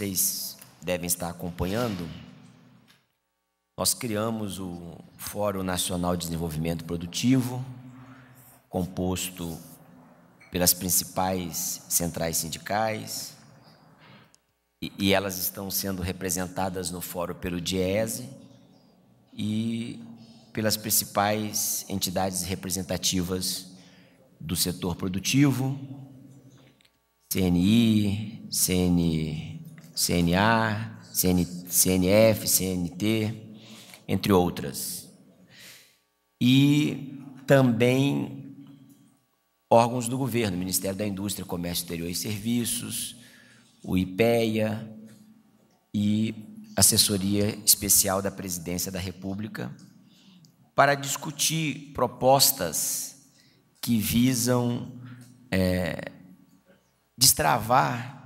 vocês devem estar acompanhando, nós criamos o Fórum Nacional de Desenvolvimento Produtivo, composto pelas principais centrais sindicais, e, e elas estão sendo representadas no fórum pelo DIESE e pelas principais entidades representativas do setor produtivo, CNI, CN, CNA, CN, CNF, CNT, entre outras. E também órgãos do governo, Ministério da Indústria, Comércio Exterior e Serviços, o IPEA e Assessoria Especial da Presidência da República, para discutir propostas que visam é, destravar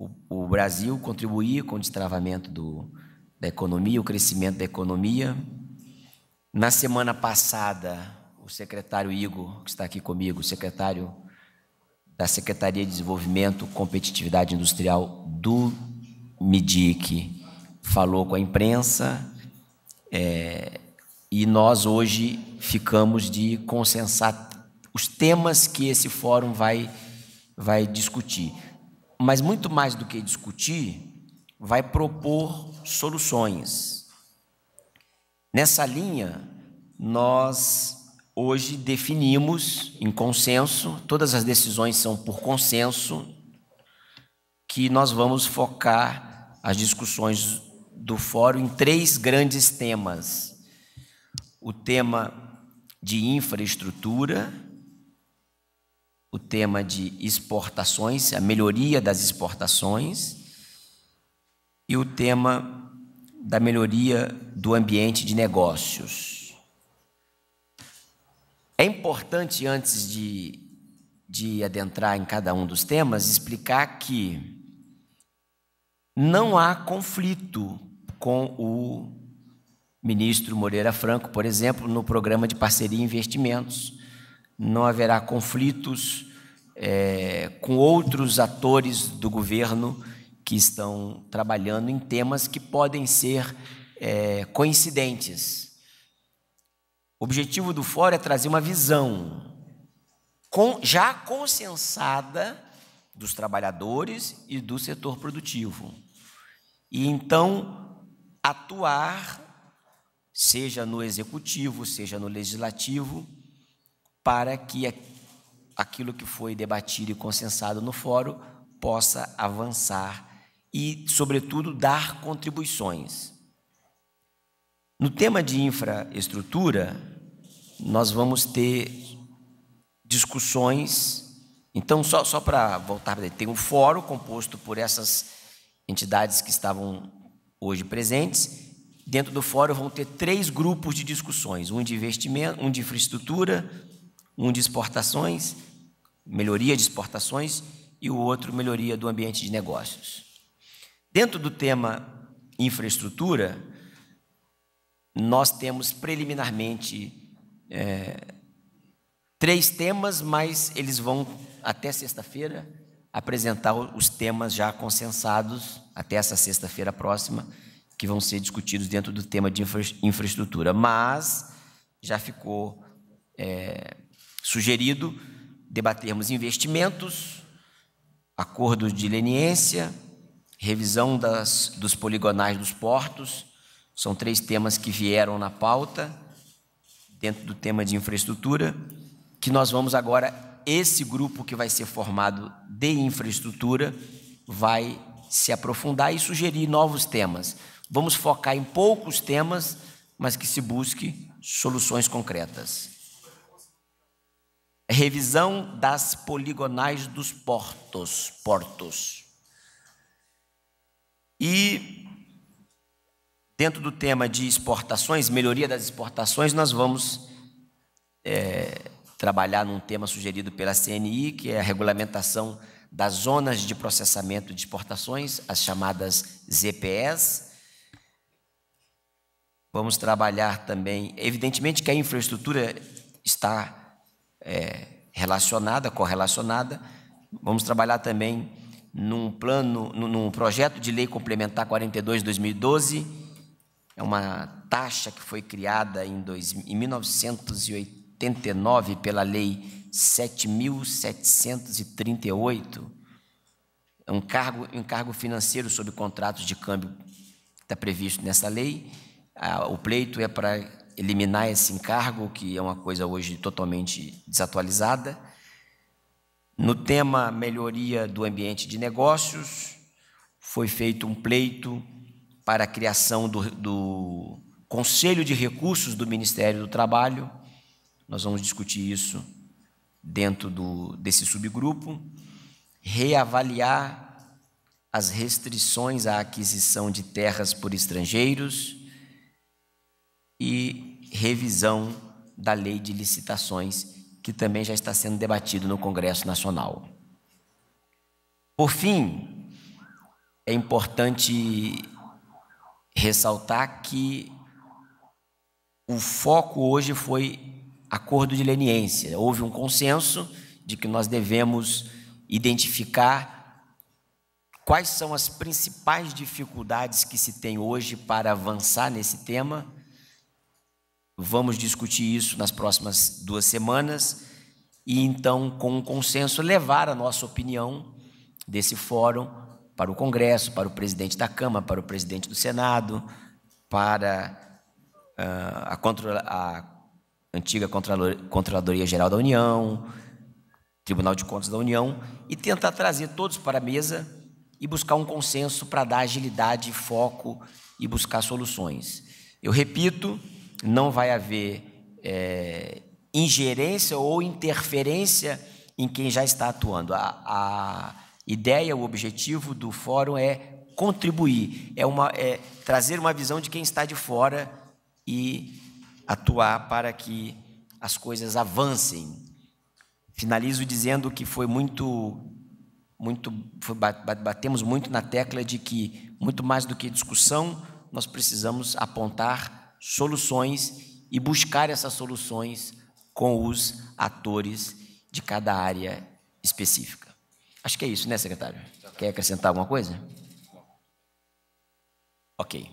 o, o Brasil contribuir com o destravamento do, da economia, o crescimento da economia. Na semana passada, o secretário Igor, que está aqui comigo, secretário da Secretaria de Desenvolvimento e Competitividade Industrial do MIDIC, falou com a imprensa é, e nós hoje ficamos de consensar os temas que esse fórum vai, vai discutir mas muito mais do que discutir, vai propor soluções. Nessa linha, nós hoje definimos em consenso, todas as decisões são por consenso, que nós vamos focar as discussões do fórum em três grandes temas: o tema de infraestrutura, o tema de exportações, a melhoria das exportações, e o tema da melhoria do ambiente de negócios. É importante, antes de, de adentrar em cada um dos temas, explicar que não há conflito com o ministro Moreira Franco, por exemplo, no programa de parceria e investimentos não haverá conflitos é, com outros atores do governo que estão trabalhando em temas que podem ser é, coincidentes. O objetivo do fórum é trazer uma visão com, já consensada dos trabalhadores e do setor produtivo. E então atuar, seja no executivo, seja no legislativo, para que aquilo que foi debatido e consensado no fórum possa avançar e, sobretudo, dar contribuições. No tema de infraestrutura, nós vamos ter discussões. Então, só, só para voltar, tem um fórum composto por essas entidades que estavam hoje presentes. Dentro do fórum vão ter três grupos de discussões: um de investimento, um de infraestrutura, um de exportações, melhoria de exportações, e o outro, melhoria do ambiente de negócios. Dentro do tema infraestrutura, nós temos preliminarmente é, três temas, mas eles vão até sexta-feira apresentar os temas já consensados até essa sexta-feira próxima, que vão ser discutidos dentro do tema de infra infraestrutura. Mas já ficou é, Sugerido debatermos investimentos, acordos de leniência, revisão das, dos poligonais dos portos, são três temas que vieram na pauta, dentro do tema de infraestrutura, que nós vamos agora, esse grupo que vai ser formado de infraestrutura, vai se aprofundar e sugerir novos temas. Vamos focar em poucos temas, mas que se busque soluções concretas revisão das poligonais dos portos, portos. E dentro do tema de exportações, melhoria das exportações, nós vamos é, trabalhar num tema sugerido pela CNI, que é a regulamentação das zonas de processamento de exportações, as chamadas ZPS. Vamos trabalhar também, evidentemente que a infraestrutura está é, relacionada, correlacionada. Vamos trabalhar também num plano, num projeto de lei complementar 42 de 2012. É uma taxa que foi criada em, dois, em 1989 pela lei 7738. É um cargo, um cargo financeiro sobre contratos de câmbio está previsto nessa lei. Ah, o pleito é para eliminar esse encargo, que é uma coisa hoje totalmente desatualizada. No tema melhoria do ambiente de negócios, foi feito um pleito para a criação do, do Conselho de Recursos do Ministério do Trabalho. Nós vamos discutir isso dentro do, desse subgrupo. Reavaliar as restrições à aquisição de terras por estrangeiros e revisão da lei de licitações, que também já está sendo debatido no Congresso Nacional. Por fim, é importante ressaltar que o foco hoje foi acordo de leniência. Houve um consenso de que nós devemos identificar quais são as principais dificuldades que se tem hoje para avançar nesse tema Vamos discutir isso nas próximas duas semanas e então, com um consenso, levar a nossa opinião desse fórum para o Congresso, para o presidente da Câmara, para o presidente do Senado, para uh, a, a antiga Controladoria Geral da União, Tribunal de Contas da União, e tentar trazer todos para a mesa e buscar um consenso para dar agilidade, foco e buscar soluções. Eu repito, não vai haver é, ingerência ou interferência em quem já está atuando. A, a, ideia, o objetivo do fórum é contribuir, é, uma, é trazer uma visão de quem está de fora e atuar para que as coisas avancem. Finalizo dizendo que foi muito, muito foi, batemos muito na tecla de que muito mais do que discussão nós precisamos apontar soluções e buscar essas soluções com os atores de cada área específica. Acho que é isso, né, secretário? Quer acrescentar alguma coisa? Ok.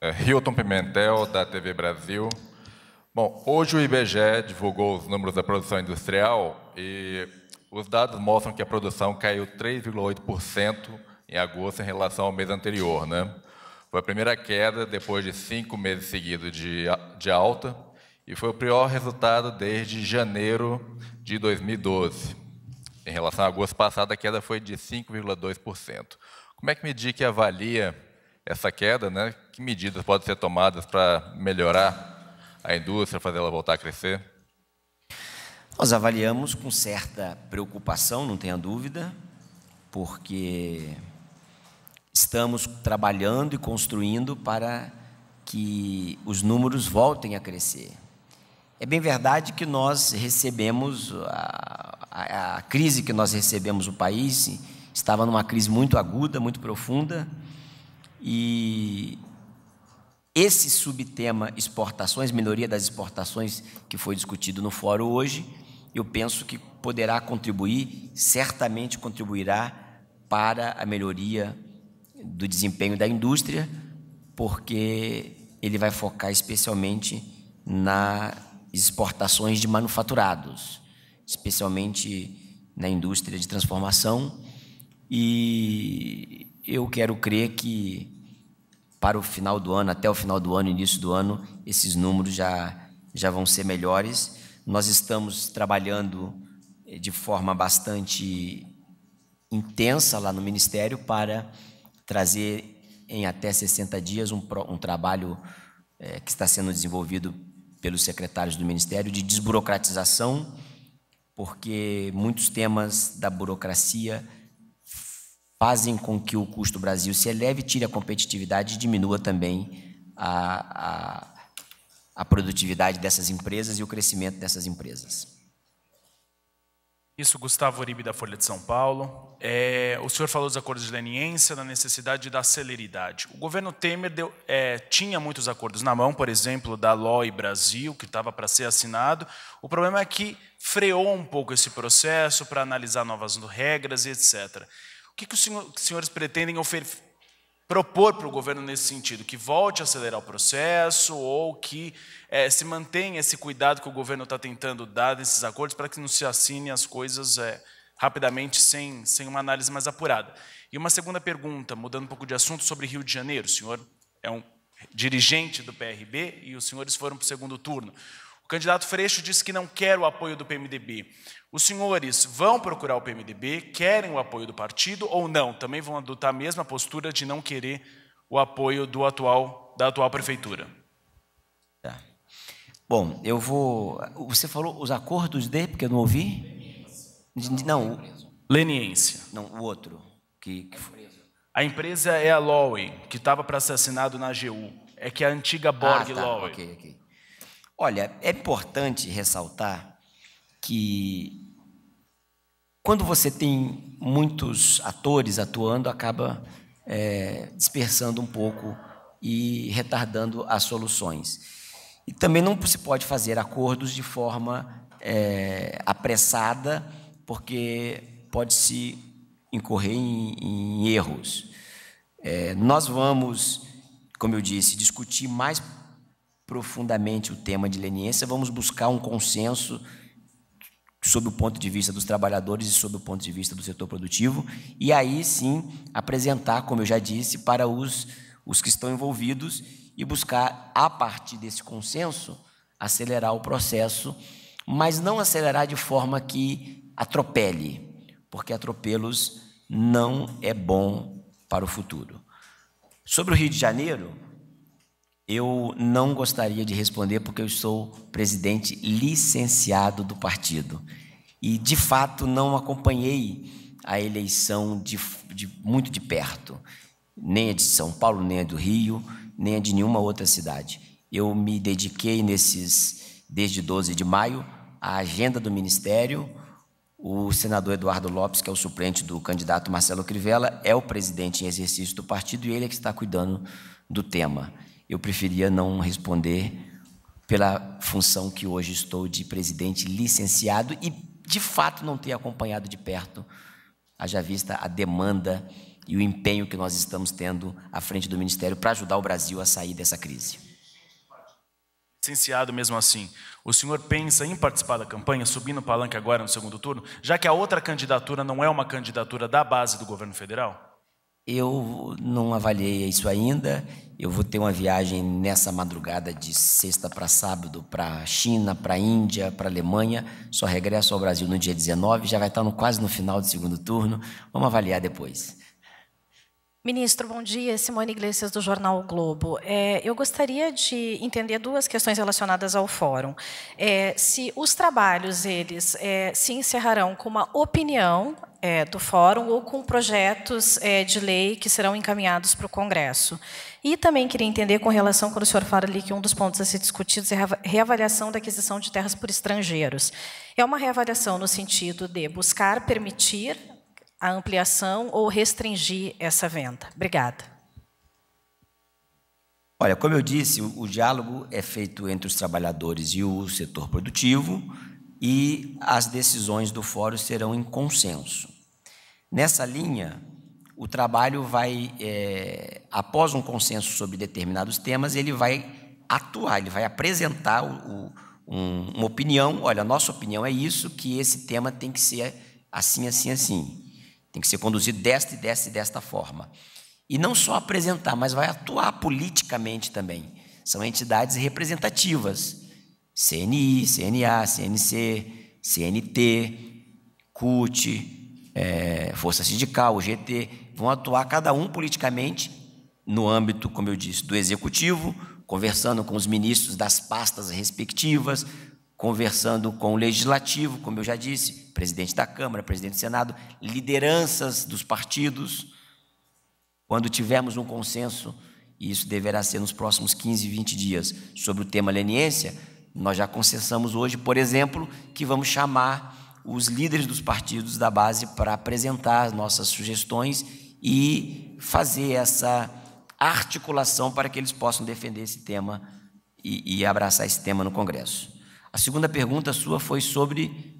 É, Hilton Pimentel, da TV Brasil. Bom, hoje o IBGE divulgou os números da produção industrial e os dados mostram que a produção caiu 3,8% em agosto em relação ao mês anterior, né? Foi a primeira queda depois de cinco meses seguidos de, de alta e foi o pior resultado desde janeiro de 2012. Em relação a agosto passado, a queda foi de 5,2%. Como é que medir que avalia essa queda? Né? Que medidas podem ser tomadas para melhorar a indústria, fazer ela voltar a crescer? Nós avaliamos com certa preocupação, não tenha dúvida, porque Estamos trabalhando e construindo para que os números voltem a crescer. É bem verdade que nós recebemos, a, a, a crise que nós recebemos o país estava numa crise muito aguda, muito profunda, e esse subtema exportações, melhoria das exportações, que foi discutido no fórum hoje, eu penso que poderá contribuir, certamente contribuirá para a melhoria do desempenho da indústria, porque ele vai focar especialmente nas exportações de manufaturados, especialmente na indústria de transformação. E eu quero crer que para o final do ano, até o final do ano, início do ano, esses números já, já vão ser melhores. Nós estamos trabalhando eh, de forma bastante intensa lá no Ministério para trazer em até 60 dias um, um trabalho é, que está sendo desenvolvido pelos secretários do Ministério de desburocratização, porque muitos temas da burocracia fazem com que o custo Brasil se eleve, tire a competitividade e diminua também a, a, a produtividade dessas empresas e o crescimento dessas empresas. Isso, Gustavo Uribe, da Folha de São Paulo. É, o senhor falou dos acordos de leniência, da necessidade da celeridade. O governo Temer deu, é, tinha muitos acordos na mão, por exemplo, da Loi Brasil, que estava para ser assinado. O problema é que freou um pouco esse processo para analisar novas regras e etc. O que, que os senhores pretendem oferecer? propor para o governo nesse sentido, que volte a acelerar o processo ou que é, se mantenha esse cuidado que o governo está tentando dar nesses acordos para que não se assine as coisas é, rapidamente sem, sem uma análise mais apurada. E uma segunda pergunta, mudando um pouco de assunto, sobre Rio de Janeiro. O senhor é um dirigente do PRB e os senhores foram para o segundo turno candidato Freixo disse que não quer o apoio do PMDB. Os senhores vão procurar o PMDB, querem o apoio do partido ou não? Também vão adotar a mesma postura de não querer o apoio do atual, da atual prefeitura. Tá. Bom, eu vou. Você falou os acordos de, porque eu não ouvi? Leniência. Não. Leniência. Não, o outro. Que, que foi. A empresa é a Lowy, que estava para ser assinado na AGU. É que é a antiga ah, Borg ah, tá. Lowy. Okay, okay. Olha, é importante ressaltar que quando você tem muitos atores atuando, acaba é, dispersando um pouco e retardando as soluções. E também não se pode fazer acordos de forma é, apressada, porque pode-se incorrer em, em erros. É, nós vamos, como eu disse, discutir mais profundamente o tema de leniência, vamos buscar um consenso sob o ponto de vista dos trabalhadores e sob o ponto de vista do setor produtivo, e aí sim apresentar, como eu já disse, para os, os que estão envolvidos e buscar, a partir desse consenso, acelerar o processo, mas não acelerar de forma que atropele, porque atropelos não é bom para o futuro. Sobre o Rio de Janeiro, eu não gostaria de responder porque eu sou presidente licenciado do partido. E, de fato, não acompanhei a eleição de, de, muito de perto, nem a de São Paulo, nem a do Rio, nem a de nenhuma outra cidade. Eu me dediquei nesses, desde 12 de maio, à agenda do Ministério. O senador Eduardo Lopes, que é o suplente do candidato Marcelo Crivella, é o presidente em exercício do partido e ele é que está cuidando do tema eu preferia não responder pela função que hoje estou de presidente licenciado e, de fato, não ter acompanhado de perto, haja vista a demanda e o empenho que nós estamos tendo à frente do Ministério para ajudar o Brasil a sair dessa crise. Licenciado mesmo assim, o senhor pensa em participar da campanha, subindo o palanque agora no segundo turno, já que a outra candidatura não é uma candidatura da base do governo federal? Eu não avaliei isso ainda. Eu vou ter uma viagem nessa madrugada de sexta para sábado para China, para Índia, para Alemanha. Só regresso ao Brasil no dia 19, já vai estar no, quase no final do segundo turno. Vamos avaliar depois. Ministro, bom dia. Simone Iglesias, do Jornal o Globo. É, eu gostaria de entender duas questões relacionadas ao fórum. É, se os trabalhos, eles é, se encerrarão com uma opinião é, do fórum ou com projetos é, de lei que serão encaminhados para o Congresso. E também queria entender, com relação, quando o senhor fala ali que um dos pontos a ser discutidos é a reavaliação da aquisição de terras por estrangeiros. É uma reavaliação no sentido de buscar permitir a ampliação ou restringir essa venda? Obrigada. Olha, como eu disse, o, diálogo é feito entre os trabalhadores e o setor produtivo e as decisões do fórum serão em consenso. Nessa linha, o trabalho vai, é, após um consenso sobre determinados temas, ele vai atuar, ele vai apresentar o, um, uma opinião. Olha, a nossa opinião é isso, que esse tema tem que ser assim, assim, assim. Tem que ser conduzido desta e desta e desta forma. E não só apresentar, mas vai atuar politicamente também. São entidades representativas: CNI, CNA, CNC, CNT, CUT, é, Força Sindical, GT. Vão atuar cada um politicamente no âmbito, como eu disse, do executivo, conversando com os ministros das pastas respectivas, conversando com o legislativo, como eu já disse, presidente da Câmara, presidente do Senado, lideranças dos partidos. Quando tivermos um consenso, e isso deverá ser nos próximos 15, 20 dias, sobre o tema leniência, nós já concessamos hoje, por exemplo, que vamos chamar os líderes dos partidos da base para apresentar nossas sugestões e fazer essa articulação para que eles possam defender esse tema e, e abraçar esse tema no Congresso. A segunda pergunta sua foi sobre.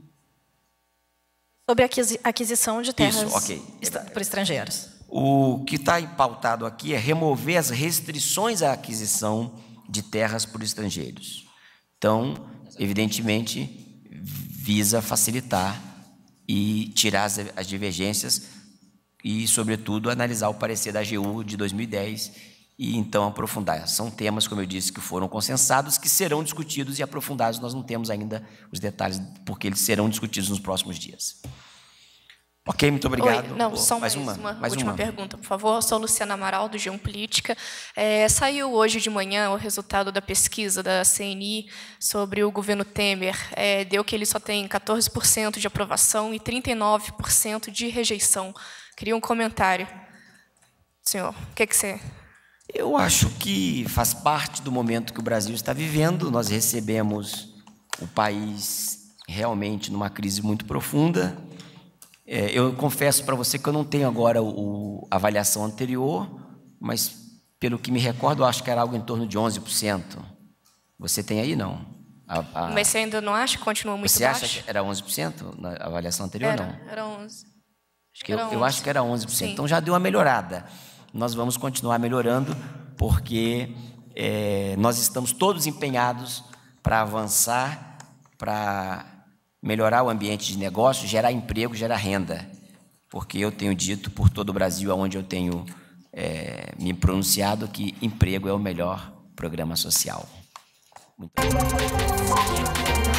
Sobre a aquisição de terras Isso, okay. por estrangeiros. O que está pautado aqui é remover as restrições à aquisição de terras por estrangeiros. Então, evidentemente, visa facilitar e tirar as, as divergências e, sobretudo, analisar o parecer da AGU de 2010 e então aprofundar. São temas, como eu disse, que foram consensados, que serão discutidos e aprofundados. Nós não temos ainda os detalhes, porque eles serão discutidos nos próximos dias. Ok, muito obrigado. Oi, não, só mais, uma, uma mais última uma. pergunta, por favor. Eu sou Luciana Amaral, do g Política. É, saiu hoje de manhã o resultado da pesquisa da CNI sobre o governo Temer. É, deu que ele só tem 14% de aprovação e 39% de rejeição. Queria um comentário. Senhor, o que, é que você eu acho que faz parte do momento que o Brasil está vivendo. Nós recebemos o país realmente numa crise muito profunda. É, eu confesso para você que eu não tenho agora o, a avaliação anterior, mas pelo que me recordo, acho que era algo em torno de 11%. Você tem aí, não? A, a... Mas você ainda não acha que continua muito você baixo? Você acha que era 11% na avaliação anterior, era, não? Era 11%. Acho que era eu, 11. eu acho que era 11%. Sim. Então já deu uma melhorada nós vamos continuar melhorando, porque é, nós estamos todos empenhados para avançar, para melhorar o ambiente de negócio, gerar emprego, gerar renda. Porque eu tenho dito por todo o Brasil, aonde eu tenho é, me pronunciado, que emprego é o melhor programa social. Muito obrigado.